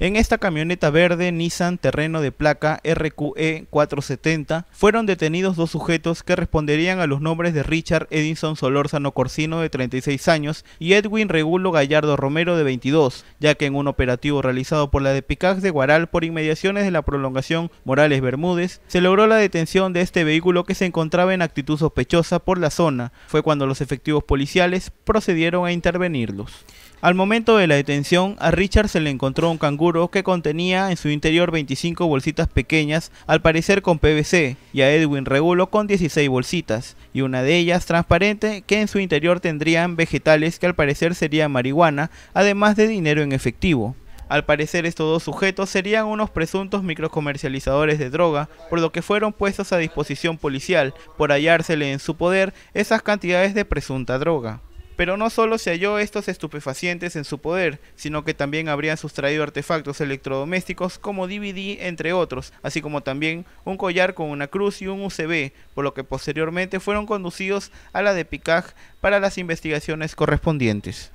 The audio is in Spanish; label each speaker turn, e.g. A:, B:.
A: En esta camioneta verde Nissan terreno de placa RQE 470 fueron detenidos dos sujetos que responderían a los nombres de Richard Edison Solórzano Corsino de 36 años y Edwin Regulo Gallardo Romero de 22, ya que en un operativo realizado por la Picas de Guaral por inmediaciones de la prolongación Morales Bermúdez, se logró la detención de este vehículo que se encontraba en actitud sospechosa por la zona. Fue cuando los efectivos policiales procedieron a intervenirlos. Al momento de la detención, a Richard se le encontró un canguro que contenía en su interior 25 bolsitas pequeñas, al parecer con PVC, y a Edwin Regulo con 16 bolsitas, y una de ellas transparente que en su interior tendrían vegetales que al parecer sería marihuana, además de dinero en efectivo. Al parecer estos dos sujetos serían unos presuntos microcomercializadores de droga, por lo que fueron puestos a disposición policial por hallársele en su poder esas cantidades de presunta droga. Pero no solo se halló estos estupefacientes en su poder, sino que también habrían sustraído artefactos electrodomésticos como DVD, entre otros, así como también un collar con una cruz y un UCB, por lo que posteriormente fueron conducidos a la de Picaj para las investigaciones correspondientes.